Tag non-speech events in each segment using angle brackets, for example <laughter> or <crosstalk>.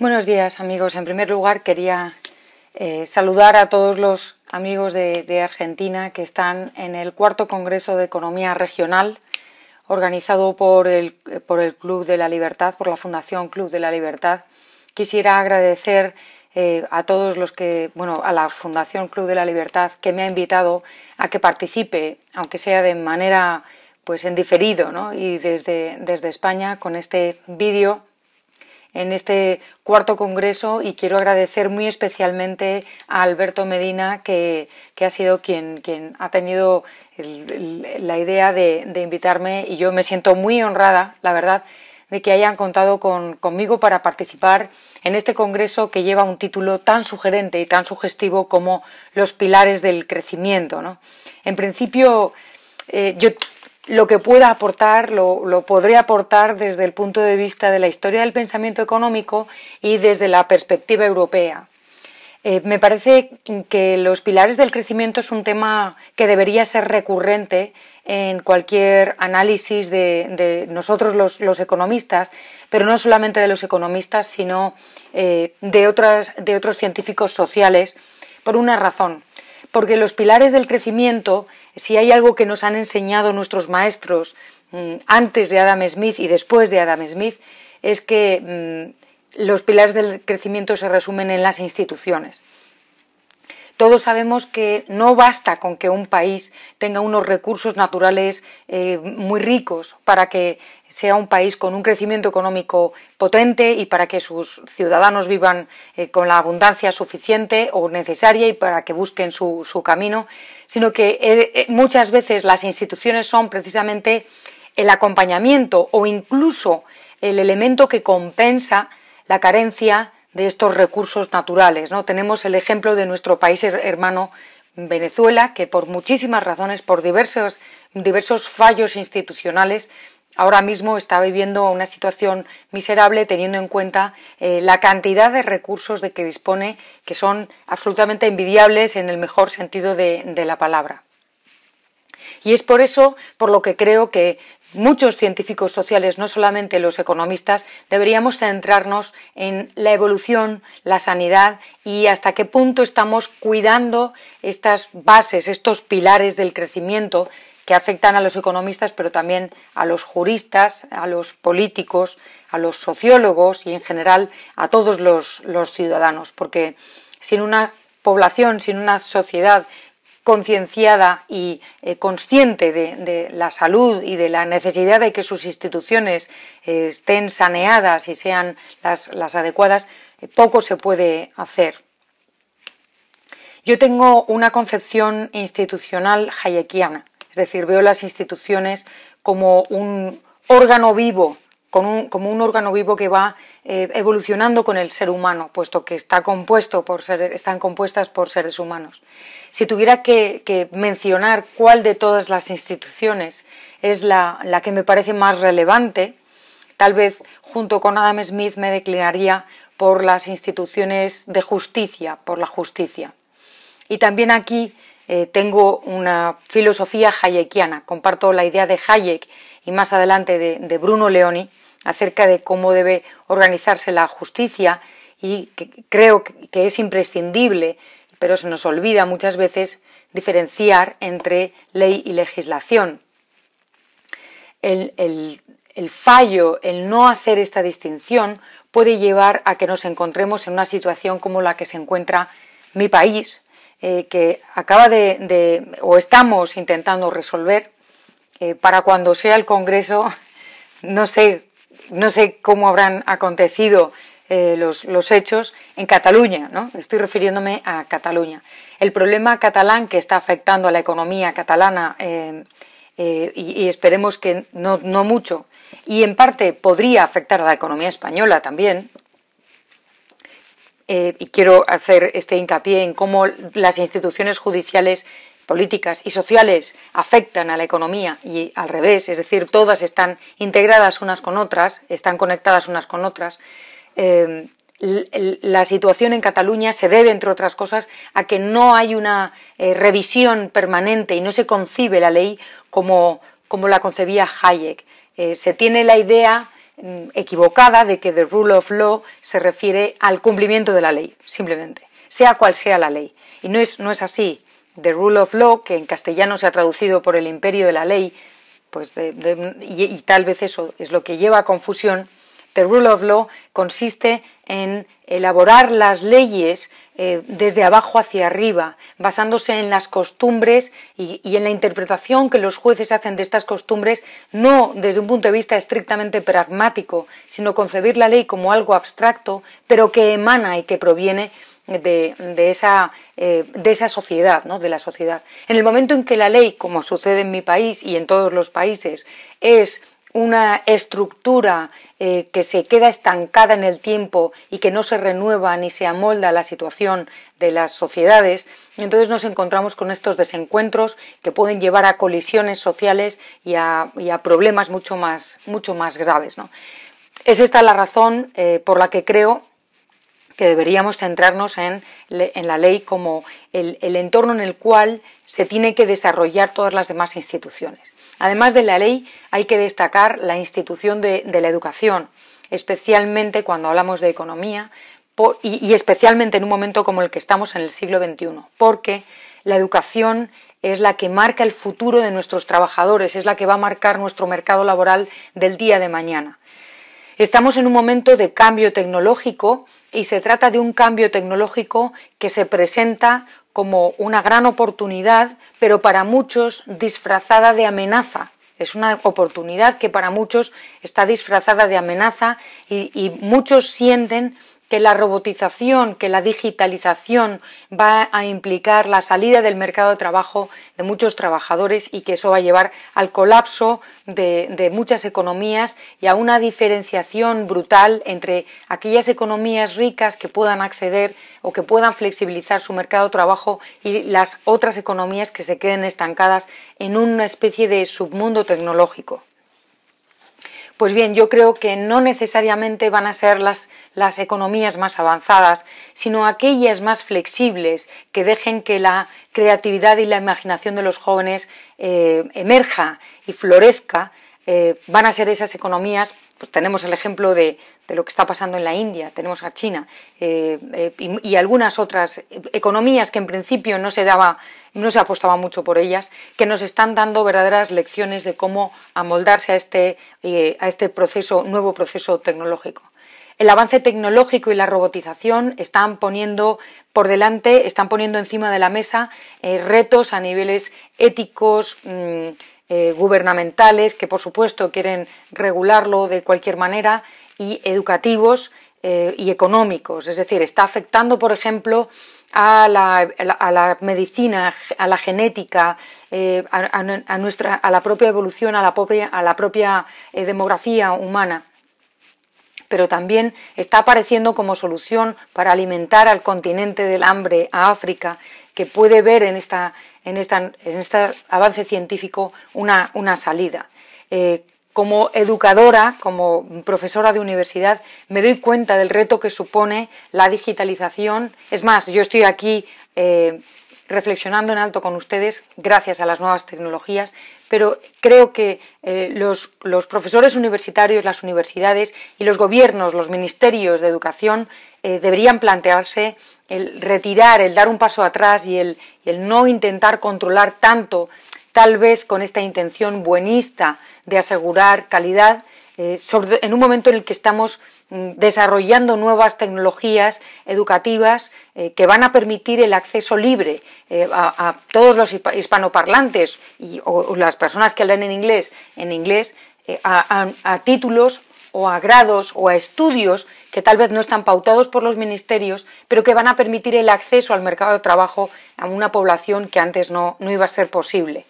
Buenos días amigos. En primer lugar quería eh, saludar a todos los amigos de, Argentina que están en el cuarto Congreso de Economía Regional organizado por el, Club de la Libertad, por la Fundación Club de la Libertad. Quisiera agradecer eh, a todos los que, bueno, a la Fundación Club de la Libertad que me ha invitado a que participe, aunque sea de manera pues en diferido, ¿no? Y desde, desde España con este vídeo en este cuarto congreso y quiero agradecer muy especialmente a Alberto Medina, que, ha sido quien, quien ha tenido la idea de, invitarme y yo me siento muy honrada, la verdad, de que hayan contado conmigo para participar en este congreso que lleva un título tan sugerente y tan sugestivo como Los pilares del crecimiento. En principio, eh, yo lo que pueda aportar lo, lo, podré aportar desde el punto de vista de la historia del pensamiento económico y desde la perspectiva europea. Eh, me parece que los pilares del crecimiento es un tema que debería ser recurrente en cualquier análisis de, nosotros los, economistas, pero no solamente de los economistas, sino eh, de, de otros científicos sociales, por una razón, porque los pilares del crecimiento si hay algo que nos han enseñado nuestros maestros mm, antes de Adam Smith y después de Adam Smith, es que mm, los pilares del crecimiento se resumen en las instituciones. Todos sabemos que no basta con que un país tenga unos recursos naturales eh, muy ricos para que sea un país con un crecimiento económico potente y para que sus ciudadanos vivan eh, con la abundancia suficiente o necesaria y para que busquen su, camino, sino que eh, muchas veces las instituciones son precisamente el acompañamiento o incluso el elemento que compensa la carencia de estos recursos naturales. ¿no? Tenemos el ejemplo de nuestro país hermano Venezuela, que por muchísimas razones, por diversos, diversos fallos institucionales, ahora mismo está viviendo una situación miserable teniendo en cuenta eh, la cantidad de recursos de que dispone que son absolutamente envidiables en el mejor sentido de la palabra. Y es por eso por lo que creo que muchos científicos sociales, no solamente los economistas, deberíamos centrarnos en la evolución, la sanidad y hasta qué punto estamos cuidando estas bases, estos pilares del crecimiento que afectan a los economistas, pero también a los juristas, a los políticos, a los sociólogos y en general a todos los, ciudadanos, porque sin una población, sin una sociedad concienciada y eh, consciente de, la salud y de la necesidad de que sus instituciones eh, estén saneadas y sean las, adecuadas, eh, poco se puede hacer. Yo tengo una concepción institucional hayekiana, es decir, veo las instituciones como un órgano vivo como un órgano vivo que va eh, evolucionando con el ser humano, puesto que están compuestas por seres humanos. Si tuviera que, mencionar cuál de todas las instituciones es la, que me parece más relevante, tal vez junto con Adam Smith me declinaría por las instituciones de justicia, por la justicia. Y también aquí eh, tengo una filosofía hayekiana, comparto la idea de Hayek y más adelante de Bruno Leoni, acerca de cómo debe organizarse la justicia y que creo que es imprescindible, pero se nos olvida muchas veces diferenciar entre ley y legislación. El, fallo, el no hacer esta distinción, puede llevar a que nos encontremos en una situación como la que se encuentra mi país, eh, que acaba de, o estamos intentando resolver eh, para cuando sea el Congreso, <laughs> no sé no sé cómo habrán acontecido eh, los, hechos en Cataluña, ¿no? Estoy refiriéndome a Cataluña. El problema catalán que está afectando a la economía catalana eh, eh, y, esperemos que no, mucho, y en parte podría afectar a la economía española también, y quiero hacer este hincapié en cómo las instituciones judiciales políticas y sociales afectan a la economía y al revés, es decir, todas están integradas unas con otras, están conectadas unas con otras. Eh, la situación en Cataluña se debe, entre otras cosas, a que no hay una eh, revisión permanente y no se concibe la ley como, la concebía Hayek. Eh, se tiene la idea mm, equivocada de que the rule of law se refiere al cumplimiento de la ley, simplemente, sea cual sea la ley. Y no es, no es así. The Rule of Law, que en castellano se ha traducido por el imperio de la ley, pues y, tal vez eso es lo que lleva a confusión, The Rule of Law consiste en elaborar las leyes eh, desde abajo hacia arriba, basándose en las costumbres y, en la interpretación que los jueces hacen de estas costumbres, no desde un punto de vista estrictamente pragmático, sino concebir la ley como algo abstracto, pero que emana y que proviene eh, de, esa, sociedad, ¿no? de la sociedad. En el momento en que la ley, como sucede en mi país y en todos los países, es una estructura eh, que se queda estancada en el tiempo y que no se renueva ni se amolda a la situación de las sociedades, entonces nos encontramos con estos desencuentros que pueden llevar a colisiones sociales y a, problemas mucho más, mucho más graves. ¿no? Es esta la razón eh, por la que creo que deberíamos centrarnos en, la ley como el, entorno en el cual se tiene que desarrollar todas las demás instituciones. Además de la ley, hay que destacar la institución de, la educación, especialmente cuando hablamos de economía y especialmente en un momento como el que estamos en el siglo XXI, porque la educación es la que marca el futuro de nuestros trabajadores, es la que va a marcar nuestro mercado laboral del día de mañana. Estamos en un momento de cambio tecnológico y se trata de un cambio tecnológico que se presenta como una gran oportunidad, pero para muchos disfrazada de amenaza. Es una oportunidad que para muchos está disfrazada de amenaza y, muchos sienten que la robotización, que la digitalización va a implicar la salida del mercado de trabajo de muchos trabajadores y que eso va a llevar al colapso de, muchas economías y a una diferenciación brutal entre aquellas economías ricas que puedan acceder o que puedan flexibilizar su mercado de trabajo y las otras economías que se queden estancadas en una especie de submundo tecnológico. Pues bien, yo creo que no necesariamente van a ser las, las economías más avanzadas, sino aquellas más flexibles que dejen que la creatividad y la imaginación de los jóvenes eh, emerja y florezca eh, van a ser esas economías, pues tenemos el ejemplo de, lo que está pasando en la India, tenemos a China eh, eh, y, algunas otras economías que en principio no se daba, no se apostaba mucho por ellas, que nos están dando verdaderas lecciones de cómo amoldarse a este, este nuevo proceso tecnológico. El avance tecnológico y la robotización están poniendo por delante, están poniendo encima de la mesa retos a niveles éticos, mm, eh, gubernamentales, que por supuesto quieren regularlo de cualquier manera, y educativos eh, y económicos. Es decir, está afectando, por ejemplo, a la, a la, medicina, a la genética, eh, a, a, nuestra, a la propia evolución, a la propia, a la propia demografía humana pero también está apareciendo como solución para alimentar al continente del hambre, a África, que puede ver en, este avance científico una, salida. Eh, como educadora, como profesora de universidad, me doy cuenta del reto que supone la digitalización. Es más, yo estoy aquí eh, reflexionando en alto con ustedes gracias a las nuevas tecnologías, pero creo que eh, los, profesores universitarios, las universidades y los gobiernos, los ministerios de educación eh, deberían plantearse el retirar, el dar un paso atrás y el, no intentar controlar tanto, tal vez con esta intención buenista de asegurar calidad, eh, en un momento en el que estamos Mm, desarrollando nuevas tecnologías educativas eh, que van a permitir el acceso libre eh, a, todos los hispanoparlantes y, o, las personas que hablan en inglés, en inglés eh, a, a títulos o a grados o a estudios que tal vez no están pautados por los ministerios, pero que van a permitir el acceso al mercado de trabajo a una población que antes no, no iba a ser posible.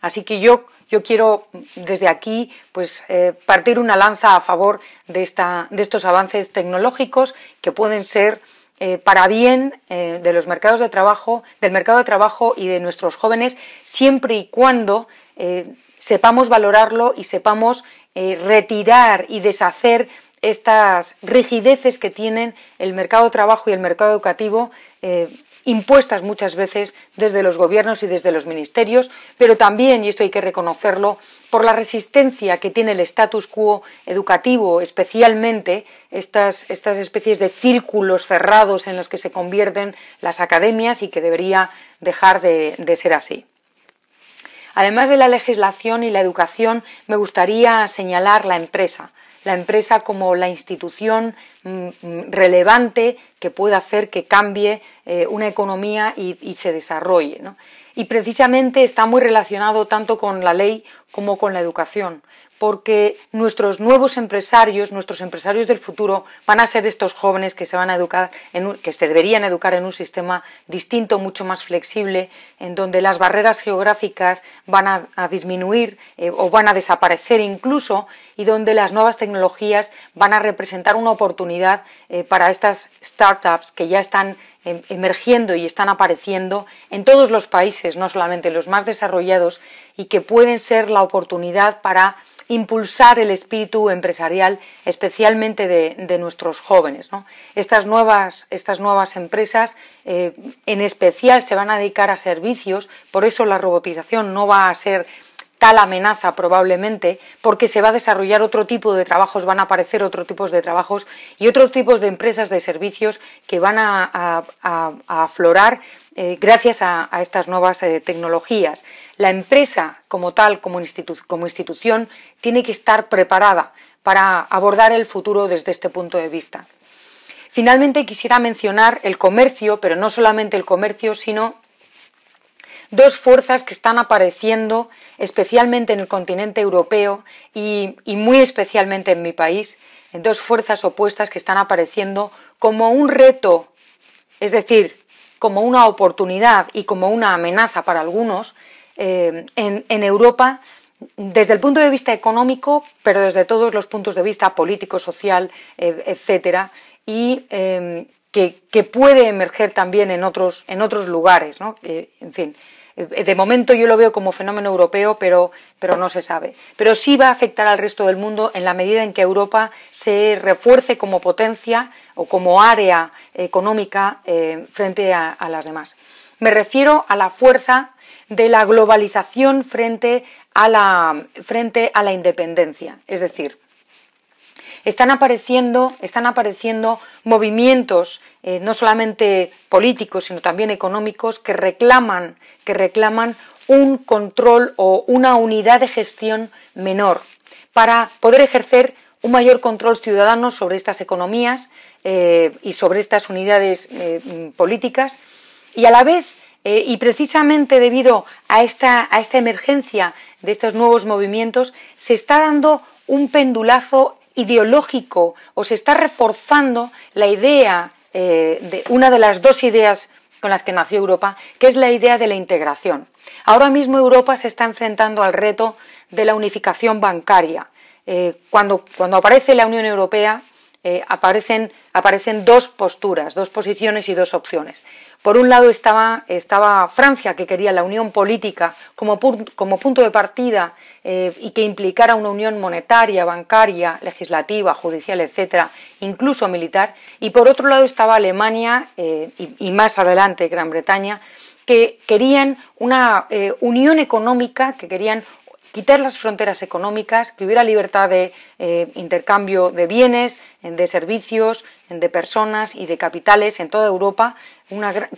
Así que yo yo quiero desde aquí pues, eh, partir una lanza a favor de, estos avances tecnológicos que pueden ser eh, para bien eh, de los mercados de trabajo, del mercado de trabajo y de nuestros jóvenes, siempre y cuando sepamos valorarlo y sepamos retirar y deshacer estas rigideces que tienen el mercado de trabajo y el mercado educativo impuestas muchas veces desde los gobiernos y desde los ministerios, pero también, y esto hay que reconocerlo, por la resistencia que tiene el status quo educativo, especialmente estas, especies de círculos cerrados en los que se convierten las academias y que debería dejar de ser así. Además de la legislación y la educación, me gustaría señalar la empresa, la empresa como la institución mm, mm, relevante que puede hacer que cambie eh, una economía y, se desarrolle. Y precisamente está muy relacionado tanto con la ley como con la educación porque nuestros nuevos empresarios, nuestros empresarios del futuro, van a ser estos jóvenes que se van a educar, que se deberían educar en un sistema distinto, mucho más flexible, en donde las barreras geográficas van a, disminuir eh, o van a desaparecer incluso, y donde las nuevas tecnologías van a representar una oportunidad eh, para estas startups que ya están em, emergiendo y están apareciendo en todos los países, no solamente los más desarrollados, y que pueden ser la oportunidad para impulsar el espíritu empresarial, especialmente de, nuestros jóvenes. Estas, nuevas, empresas eh, en especial se van a dedicar a servicios, por eso la robotización no va a ser tal amenaza probablemente porque se va a desarrollar otro tipo de trabajos, van a aparecer otro tipos de trabajos y otro tipos de empresas de servicios que van a, aflorar eh, gracias a, estas nuevas eh, tecnologías. La empresa como tal, como institución, tiene que estar preparada para abordar el futuro desde este punto de vista. Finalmente quisiera mencionar el comercio, pero no solamente el comercio, sino dos fuerzas que están apareciendo especialmente en el continente europeo y, muy especialmente en mi país, dos fuerzas opuestas que están apareciendo como un reto, es decir, como una oportunidad y como una amenaza para algunos eh, en, Europa desde el punto de vista económico, pero desde todos los puntos de vista político, social, e, etcétera, y eh, que, puede emerger también en otros, en otros lugares, ¿no? Eh, en fin, eh, de momento yo lo veo como fenómeno europeo, pero, no se sabe. Pero sí va a afectar al resto del mundo en la medida en que Europa se refuerce como potencia o como área económica eh, frente a, las demás. Me refiero a la fuerza de la globalización frente a la, frente a la independencia. Es decir, están apareciendo, están apareciendo movimientos eh, no solamente políticos, sino también económicos, que reclaman, que reclaman un control o una unidad de gestión menor para poder ejercer un mayor control ciudadano sobre estas economías eh, y sobre estas unidades eh, mm, políticas y a la vez y precisamente debido a esta, a esta emergencia de estos nuevos movimientos se está dando un pendulazo ideológico o se está reforzando la idea, eh, de una de las dos ideas con las que nació Europa, que es la idea de la integración. Ahora mismo Europa se está enfrentando al reto de la unificación bancaria. Eh, cuando, aparece la Unión Europea, eh, aparecen dos posturas, dos posiciones y dos opciones. Por un lado estaba, Francia, que quería la unión política como, punto de partida eh, y que implicara una unión monetaria, bancaria, legislativa, judicial, etcétera, incluso militar. Y por otro lado estaba Alemania eh, y, más adelante Gran Bretaña, que querían una eh, unión económica, que querían quitar las fronteras económicas, que hubiera libertad de eh, intercambio de bienes, de servicios, de personas y de capitales en toda Europa,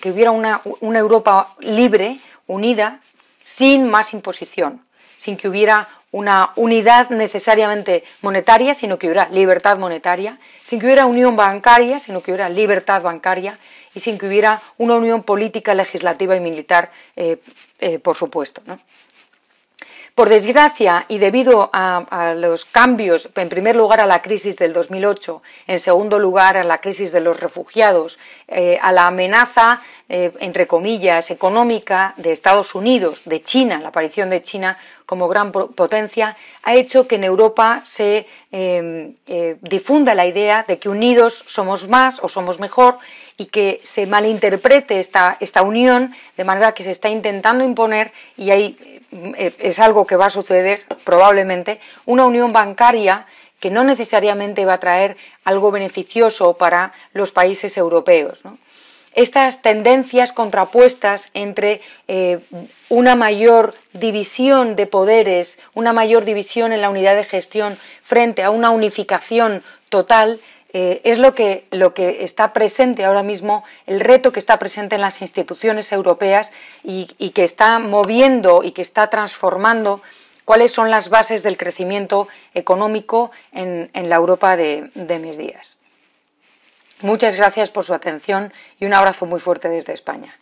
que hubiera una, Europa libre, unida, sin más imposición, sin que hubiera una unidad necesariamente monetaria, sino que hubiera libertad monetaria, sin que hubiera unión bancaria, sino que hubiera libertad bancaria y sin que hubiera una unión política, legislativa y militar, eh, eh, por supuesto. ¿no? Por desgracia, y debido a, los cambios, en primer lugar a la crisis del 2008, en segundo lugar a la crisis de los refugiados, eh, a la amenaza, eh, entre comillas, económica de Estados Unidos, de China, la aparición de China como gran potencia, ha hecho que en Europa se em, eh, difunda la idea de que unidos somos más o somos mejor y que se malinterprete esta, esta unión de manera que se está intentando imponer y hay eh, es algo que va a suceder probablemente, una unión bancaria que no necesariamente va a traer algo beneficioso para los países europeos. Estas tendencias contrapuestas entre eh, una mayor división de poderes, una mayor división en la unidad de gestión frente a una unificación total, eh, es lo que, está presente ahora mismo, el reto que está presente en las instituciones europeas y, que está moviendo y que está transformando cuáles son las bases del crecimiento económico en, la Europa de, de mis días. Muchas gracias por su atención y un abrazo muy fuerte desde España.